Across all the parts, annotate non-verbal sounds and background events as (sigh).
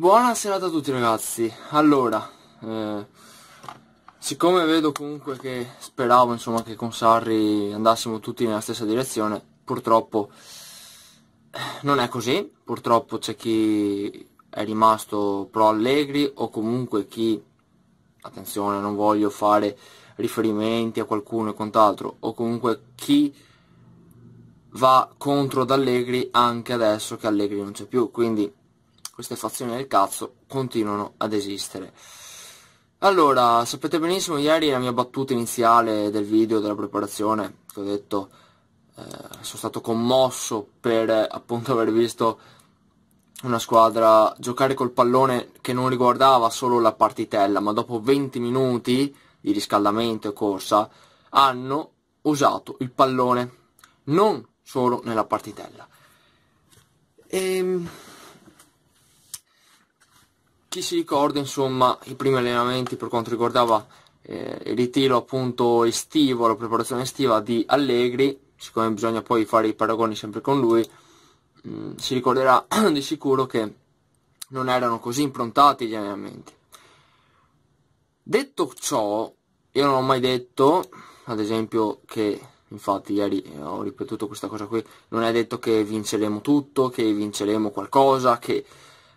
Buona serata a tutti ragazzi, allora, eh, siccome vedo comunque che speravo insomma che con Sarri andassimo tutti nella stessa direzione, purtroppo eh, non è così, purtroppo c'è chi è rimasto pro Allegri o comunque chi, attenzione non voglio fare riferimenti a qualcuno e quant'altro, o comunque chi va contro ad Allegri anche adesso che Allegri non c'è più, quindi queste fazioni del cazzo continuano ad esistere. Allora, sapete benissimo, ieri la mia battuta iniziale del video, della preparazione, che ho detto, eh, sono stato commosso per eh, appunto aver visto una squadra giocare col pallone che non riguardava solo la partitella, ma dopo 20 minuti di riscaldamento e corsa, hanno usato il pallone, non solo nella partitella. Ehm chi si ricorda insomma i primi allenamenti per quanto riguardava eh, il ritiro appunto estivo, la preparazione estiva di Allegri, siccome bisogna poi fare i paragoni sempre con lui, mh, mm, si ricorderà (clears throat) di sicuro che non erano così improntati gli allenamenti. Detto ciò, io non ho mai detto, ad esempio, che infatti ieri eh, ho ripetuto questa cosa qui, non è detto che vinceremo tutto, che vinceremo qualcosa, che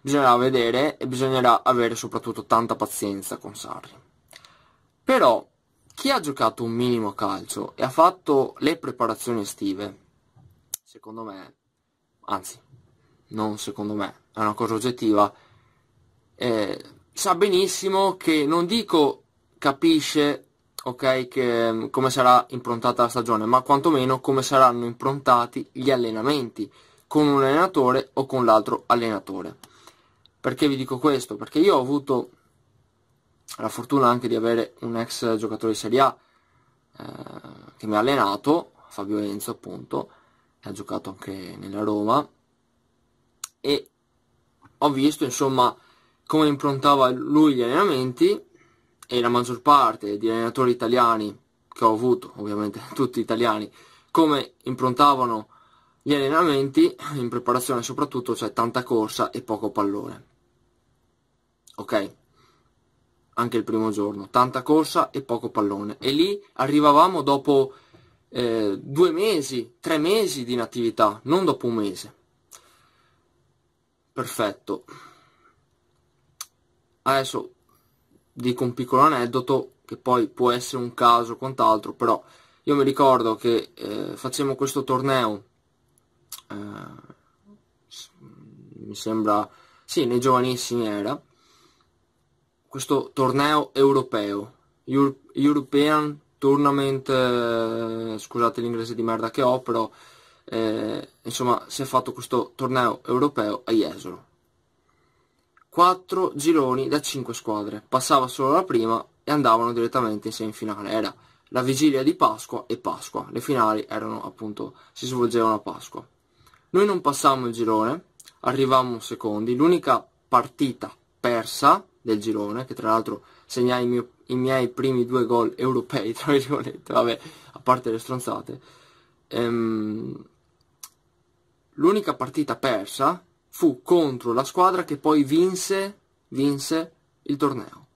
bisognerà vedere e bisognerà avere soprattutto tanta pazienza con Sarri. Però chi ha giocato un minimo calcio e ha fatto le preparazioni estive, secondo me, anzi, non secondo me, è una cosa oggettiva, eh, sa benissimo che non dico capisce ok, che, mm, come sarà improntata la stagione, ma quantomeno come saranno improntati gli allenamenti con un allenatore o con l'altro allenatore. Perché vi dico questo? Perché io ho avuto la fortuna anche di avere un ex giocatore di Serie A eh, che mi ha allenato, Fabio Enzo appunto, ha giocato anche nella Roma e ho visto insomma come improntava lui gli allenamenti e la maggior parte di allenatori italiani che ho avuto, ovviamente (laughs) tutti italiani, come improntavano gli allenamenti in preparazione soprattutto c'è cioè tanta corsa e poco pallone ok? Anche il primo giorno, tanta corsa e poco pallone. E lì arrivavamo dopo eh, due mesi, tre mesi di inattività, non dopo un mese. Perfetto. Adesso dico un piccolo aneddoto che poi può essere un caso o quant'altro, però io mi ricordo che eh, facemmo questo torneo, eh, mi sembra, sì, nei giovanissimi era, questo torneo europeo, Euro European Tournament, eh, scusate l'inglese di merda che ho, però eh, insomma si è fatto questo torneo europeo a Jesolo. 4 gironi da 5 squadre, passava solo la prima e andavano direttamente in semifinale. Era la vigilia di Pasqua e Pasqua, le finali erano appunto, si svolgevano a Pasqua. Noi non passavamo il girone, arrivammo secondi, l'unica partita persa del girone, che tra l'altro segna i, mio, i miei primi due gol europei, (laughs) tra virgolette, vabbè, a parte le stronzate. Ehm, l'unica partita persa fu contro la squadra che poi vinse, vinse il torneo.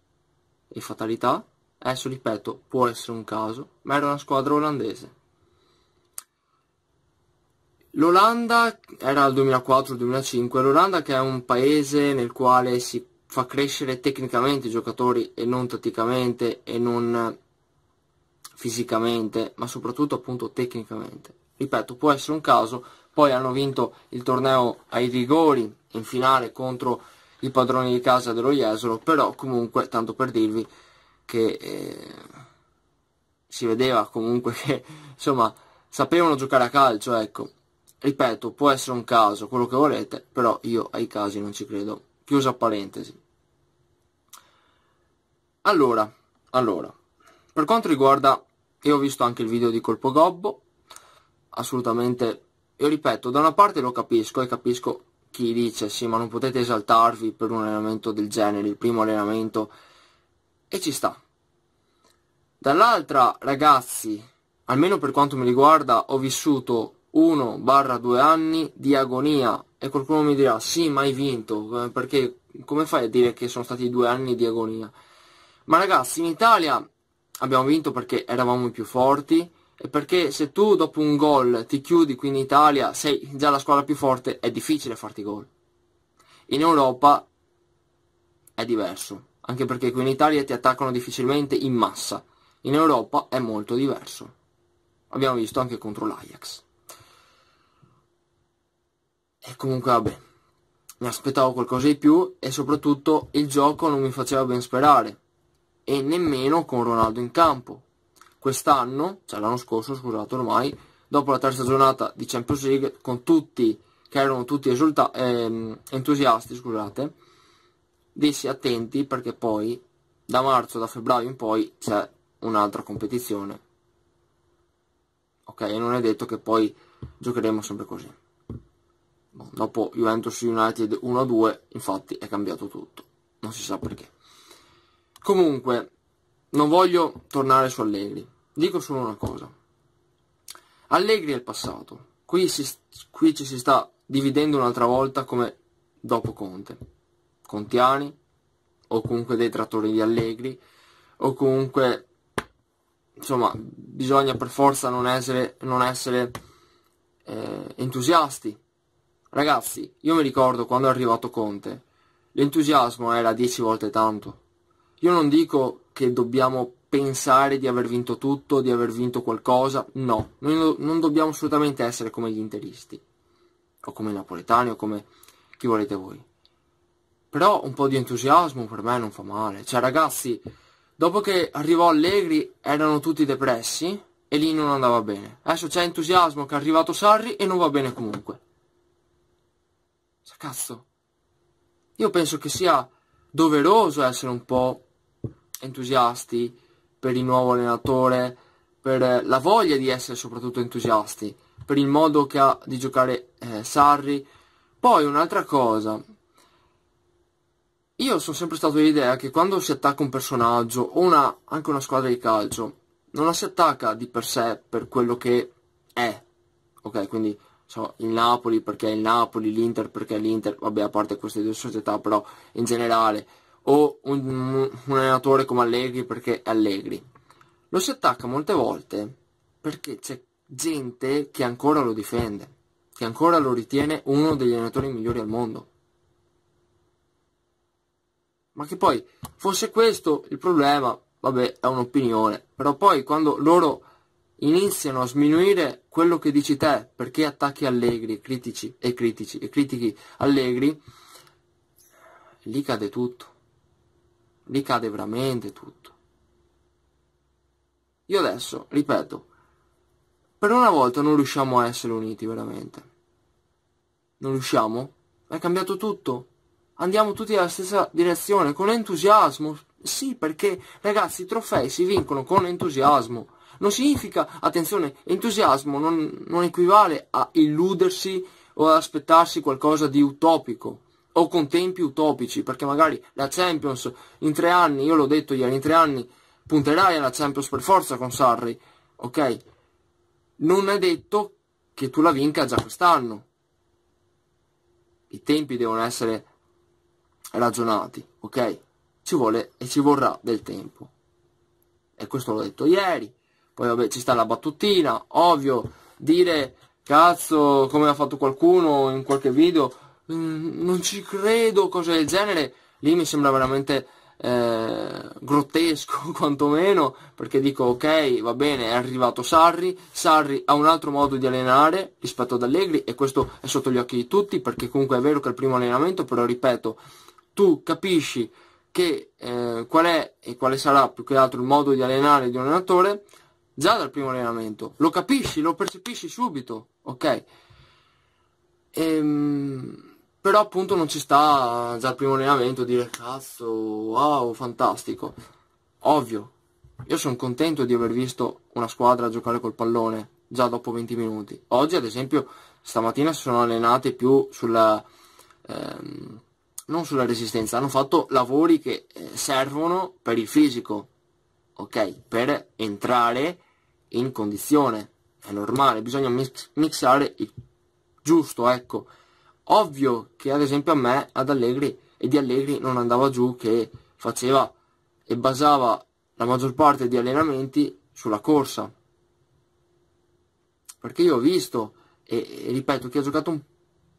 E fatalità, adesso ripeto, può essere un caso, ma era una squadra olandese. L'Olanda era il 2004-2005, l'Olanda che è un paese nel quale si fa crescere tecnicamente i giocatori e non tatticamente e non eh, fisicamente, ma soprattutto appunto tecnicamente. Ripeto, può essere un caso, poi hanno vinto il torneo ai rigori in finale contro i padroni di casa dello Jesolo, però comunque, tanto per dirvi che eh, si vedeva comunque che, insomma, sapevano giocare a calcio, ecco. Ripeto, può essere un caso, quello che volete, però io ai casi non ci credo. Chiusa parentesi. Allora, allora, per quanto riguarda, io ho visto anche il video di Colpo Gobbo, assolutamente, io ripeto, da una parte lo capisco e capisco chi dice sì ma non potete esaltarvi per un allenamento del genere, il primo allenamento, e ci sta. Dall'altra, ragazzi, almeno per quanto mi riguarda, ho vissuto 1-2 anni di agonia e qualcuno mi dirà sì ma hai vinto, eh, perché come fai a dire che sono stati due anni di agonia? Ma ragazzi, in Italia abbiamo vinto perché eravamo i più forti e perché se tu dopo un gol ti chiudi qui in Italia, sei già la squadra più forte, è difficile farti gol. In Europa è diverso, anche perché qui in Italia ti attaccano difficilmente in massa. In Europa è molto diverso. Abbiamo visto anche contro l'Ajax. E comunque vabbè, mi aspettavo qualcosa di più e soprattutto il gioco non mi faceva ben sperare e nemmeno con Ronaldo in campo. Quest'anno, cioè l'anno scorso scusate ormai, dopo la terza giornata di Champions League, con tutti che erano tutti ehm, entusiasti, scusate, dissi attenti perché poi da marzo, da febbraio in poi c'è un'altra competizione. Ok, e non è detto che poi giocheremo sempre così. Boh, dopo Juventus United 1-2, infatti, è cambiato tutto. Non si sa perché. Comunque, non voglio tornare su Allegri. Dico solo una cosa. Allegri è il passato. Qui, si, qui ci si sta dividendo un'altra volta come dopo Conte. Contiani, o comunque dei trattori di Allegri, o comunque, insomma, bisogna per forza non essere, non essere eh, entusiasti. Ragazzi, io mi ricordo quando è arrivato Conte, l'entusiasmo era dieci volte tanto io non dico che dobbiamo pensare di aver vinto tutto, di aver vinto qualcosa, no, noi non dobbiamo assolutamente essere come gli interisti, o come i napoletani, o come chi volete voi. Però un po' di entusiasmo per me non fa male, cioè ragazzi, dopo che arrivò Allegri erano tutti depressi e lì non andava bene. Adesso c'è entusiasmo che è arrivato Sarri e non va bene comunque. Cioè, cazzo, io penso che sia doveroso essere un po' entusiasti per il nuovo allenatore, per eh, la voglia di essere soprattutto entusiasti, per il modo che ha di giocare eh, Sarri. Poi un'altra cosa, io sono sempre stato dell'idea che quando si attacca un personaggio o una, anche una squadra di calcio, non la si attacca di per sé per quello che è. Ok, quindi so, il Napoli perché è il Napoli, l'Inter perché è l'Inter, vabbè a parte queste due società, però in generale o un, un allenatore come Allegri perché è Allegri. Lo si attacca molte volte perché c'è gente che ancora lo difende, che ancora lo ritiene uno degli allenatori migliori al mondo. Ma che poi fosse questo il problema, vabbè, è un'opinione, però poi quando loro iniziano a sminuire quello che dici te, perché attacchi Allegri, critici e critici e critichi Allegri, lì cade tutto lì cade veramente tutto. Io adesso, ripeto, per una volta non riusciamo a essere uniti veramente. Non riusciamo? È cambiato tutto. Andiamo tutti nella stessa direzione, con entusiasmo. Sì, perché ragazzi i trofei si vincono con entusiasmo. Non significa, attenzione, entusiasmo non, non equivale a illudersi o ad aspettarsi qualcosa di utopico o con tempi utopici, perché magari la Champions in tre anni, io l'ho detto ieri, in tre anni punterai alla Champions per forza con Sarri, ok? Non è detto che tu la vinca già quest'anno. I tempi devono essere ragionati, ok? Ci vuole e ci vorrà del tempo. E questo l'ho detto ieri. Poi vabbè, ci sta la battutina, ovvio, dire cazzo come ha fatto qualcuno in qualche video Mm, non ci credo, cose del genere, lì mi sembra veramente eh, grottesco (laughs) quantomeno, perché dico ok, va bene, è arrivato Sarri, Sarri ha un altro modo di allenare rispetto ad Allegri e questo è sotto gli occhi di tutti, perché comunque è vero che è il primo allenamento, però ripeto, tu capisci che eh, qual è e quale sarà più che altro il modo di allenare di un allenatore già dal primo allenamento, lo capisci, lo percepisci subito, ok? Ehm però appunto non ci sta già al primo allenamento dire cazzo, wow, fantastico. Ovvio, io sono contento di aver visto una squadra giocare col pallone già dopo 20 minuti. Oggi ad esempio stamattina si sono allenate più sulla... Ehm, non sulla resistenza, hanno fatto lavori che eh, servono per il fisico, ok? Per entrare in condizione, è normale, bisogna mix mixare il giusto, ecco Ovvio che ad esempio a me, ad Allegri, e di Allegri non andava giù che faceva e basava la maggior parte di allenamenti sulla corsa. Perché io ho visto, e, e ripeto, chi ha giocato un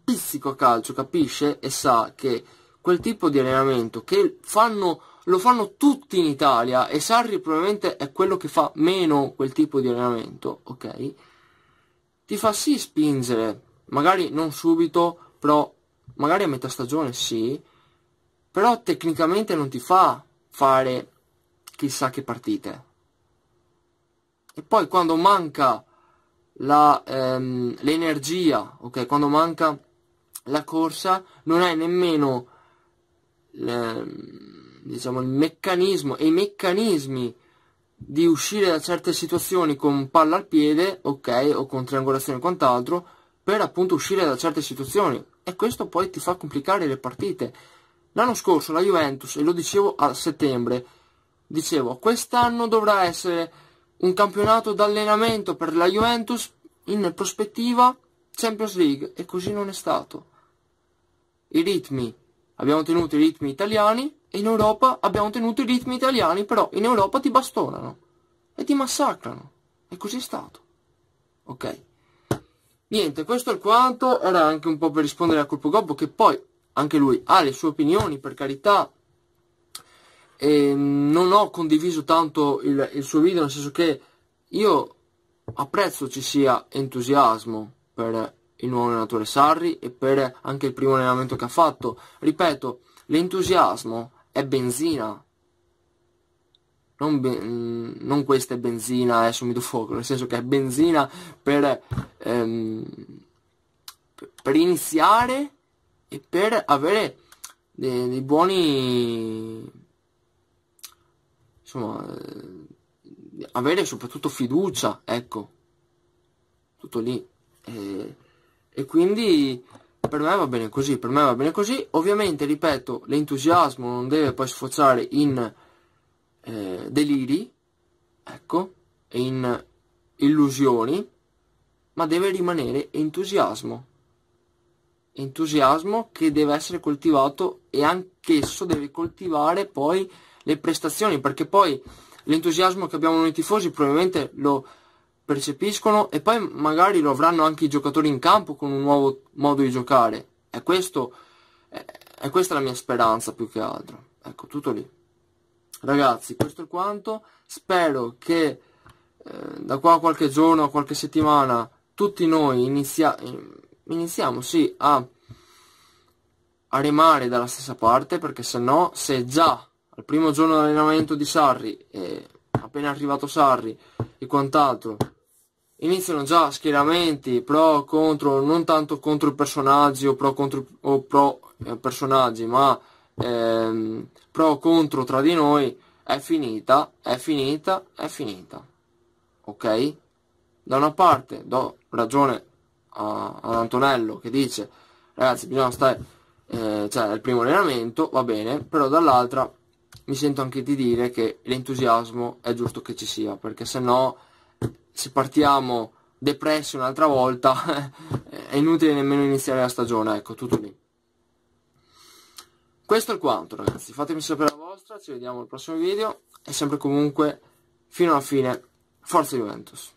pizzico a calcio capisce e sa che quel tipo di allenamento che fanno, lo fanno tutti in Italia e Sarri probabilmente è quello che fa meno quel tipo di allenamento, ok? Ti fa sì spingere, magari non subito, però magari a metà stagione sì, però tecnicamente non ti fa fare chissà che partite. E poi quando manca ehm, l'energia, ehm, ok, quando manca la corsa, non hai nemmeno ehm, diciamo, il meccanismo e i meccanismi di uscire da certe situazioni con palla al piede, ok, o con triangolazione e quant'altro, per appunto uscire da certe situazioni e questo poi ti fa complicare le partite. L'anno scorso la Juventus, e lo dicevo a settembre, dicevo quest'anno dovrà essere un campionato d'allenamento per la Juventus in prospettiva Champions League e così non è stato. I ritmi, abbiamo tenuto i ritmi italiani e in Europa abbiamo tenuto i ritmi italiani, però in Europa ti bastonano e ti massacrano e così è stato. Ok niente questo è quanto era anche un po' per rispondere a Colpo Gobbo che poi anche lui ha le sue opinioni per carità e mm, non ho condiviso tanto il, il suo video nel senso che io apprezzo ci sia entusiasmo per il nuovo allenatore Sarri e per anche il primo allenamento che ha fatto ripeto l'entusiasmo è benzina non, ben, mm, non questa è benzina, adesso mi do fuoco, nel senso che è benzina per, ehm, per iniziare e per avere dei, dei buoni, insomma, eh, avere soprattutto fiducia, ecco, tutto lì. E, e quindi per me va bene così, per me va bene così. Ovviamente, ripeto, l'entusiasmo non deve poi sfociare in eh, deliri, ecco, e in illusioni, ma deve rimanere entusiasmo. Entusiasmo che deve essere coltivato e anch'esso deve coltivare poi le prestazioni, perché poi l'entusiasmo che abbiamo noi tifosi probabilmente lo percepiscono e poi magari lo avranno anche i giocatori in campo con un nuovo modo di giocare. È, questo, è, è questa la mia speranza più che altro. Ecco, tutto lì ragazzi questo è quanto spero che eh, da qua a qualche giorno a qualche settimana tutti noi inizia iniziamo sì a, a remare dalla stessa parte perché se no se già al primo giorno d'allenamento di Sarri eh, appena arrivato Sarri e quant'altro iniziano già schieramenti pro contro non tanto contro i personaggi o pro contro o pro eh, personaggi ma ehm, pro contro tra di noi è finita, è finita, è finita. Ok? Da una parte do ragione a, ad Antonello che dice ragazzi bisogna stare, eh, cioè il primo allenamento, va bene, però dall'altra mi sento anche di dire che l'entusiasmo è giusto che ci sia, perché se no se partiamo depressi un'altra volta (laughs) è inutile nemmeno iniziare la stagione, ecco tutto lì questo è il quanto ragazzi fatemi sapere la vostra ci vediamo al prossimo video e sempre comunque fino alla fine forza Juventus